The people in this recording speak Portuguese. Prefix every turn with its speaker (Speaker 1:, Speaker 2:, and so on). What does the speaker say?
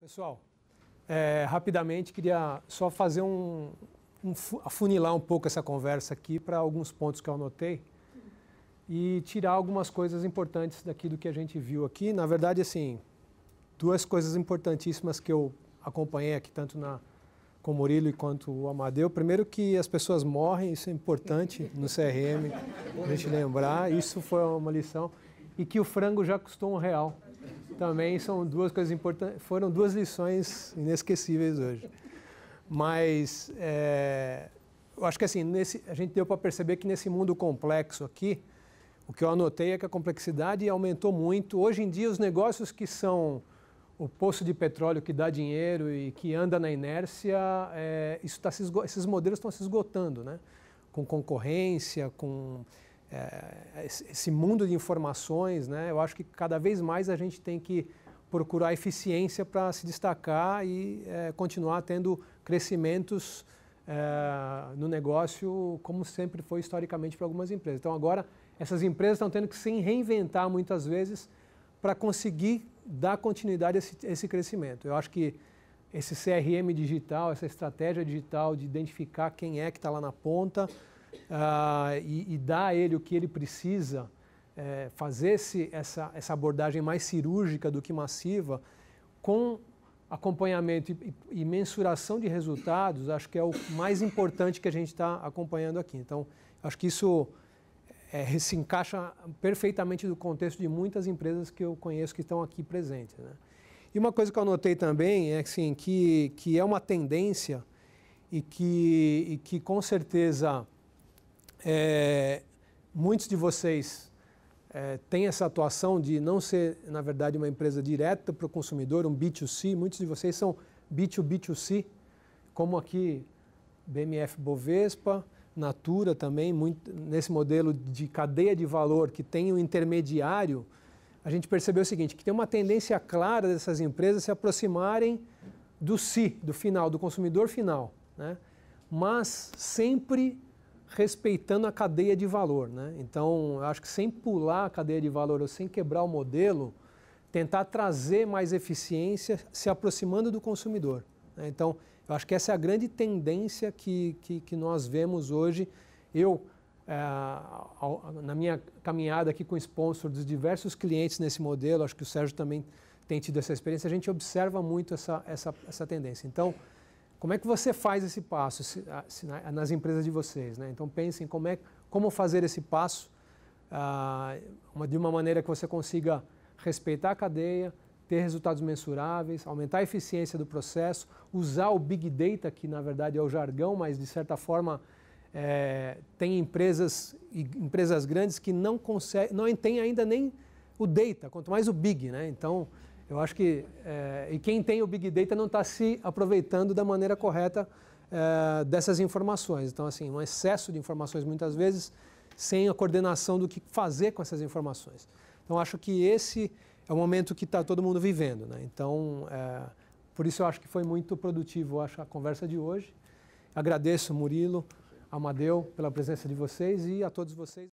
Speaker 1: Pessoal, é, rapidamente queria só fazer um, um, afunilar um pouco essa conversa aqui para alguns pontos que eu anotei e tirar algumas coisas importantes daqui do que a gente viu aqui. Na verdade, assim, duas coisas importantíssimas que eu acompanhei aqui tanto na com o Murilo quanto o Amadeu. Primeiro que as pessoas morrem, isso é importante no CRM, a gente lembrar. Isso foi uma lição e que o frango já custou um real também são duas coisas importantes. Foram duas lições inesquecíveis hoje. Mas é, eu acho que assim, nesse, a gente deu para perceber que nesse mundo complexo aqui, o que eu anotei é que a complexidade aumentou muito. Hoje em dia, os negócios que são o poço de petróleo que dá dinheiro e que anda na inércia, é, isso tá esses modelos estão se esgotando, né? Com concorrência, com é, esse mundo de informações, né? Eu acho que cada vez mais a gente tem que procurar eficiência para se destacar e é, continuar tendo crescimentos é, no negócio, como sempre foi historicamente para algumas empresas. Então, agora, essas empresas estão tendo que se reinventar muitas vezes para conseguir dar continuidade a esse, a esse, crescimento. Eu acho que esse CRM digital, essa estratégia digital de identificar quem é que está lá na ponta, uh, e, e dar a ele o que ele precisa, é, fazer -se essa, essa abordagem mais cirúrgica do que massiva, com acompanhamento e, e, e mensuração de resultados, acho que é o mais importante que a gente está acompanhando aqui. Então, acho que isso é, é se encaixa perfeitamente no contexto de muitas empresas que eu conheço que estão aqui presentes. Né? E uma coisa que eu notei também é assim, que, que é uma tendência e que, e que com certeza é, muitos de vocês é, têm essa atuação de não ser, na verdade, uma empresa direta para o consumidor, um B2C. Muitos de vocês são B2B2C, como aqui BMF Bovespa, Natura também, muito, nesse modelo de cadeia de valor que tem um intermediário, a gente percebeu o seguinte, que tem uma tendência clara dessas empresas se aproximarem do si, do final, do consumidor final, né? mas sempre respeitando a cadeia de valor. Né? Então, eu acho que sem pular a cadeia de valor ou sem quebrar o modelo, tentar trazer mais eficiência se aproximando do consumidor. Né? Então, eu acho que essa é a grande tendência que, que, que nós vemos hoje. Eu, é, na minha caminhada aqui com sponsor dos diversos clientes nesse modelo, acho que o Sérgio também tem tido essa experiência, a gente observa muito essa, essa, essa tendência. Então, como é que você faz esse passo se, ah, se, nas empresas de vocês? Né? Então pensem como, é, como fazer esse passo ah, uma, de uma maneira que você consiga respeitar a cadeia, ter resultados mensuráveis, aumentar a eficiência do processo, usar o Big Data, que na verdade é o jargão, mas de certa forma é, tem empresas, empresas grandes que não, consegue, não têm ainda nem o data, quanto mais o Big. Né? Então, eu acho que é, e quem tem o Big Data não está se aproveitando da maneira correta é, dessas informações. Então, assim, um excesso de informações muitas vezes sem a coordenação do que fazer com essas informações. Então, acho que esse é o momento que está todo mundo vivendo. Né? Então, é, por isso eu acho que foi muito produtivo acho, a conversa de hoje. Agradeço, Murilo, Amadeu, pela presença de vocês e a todos vocês.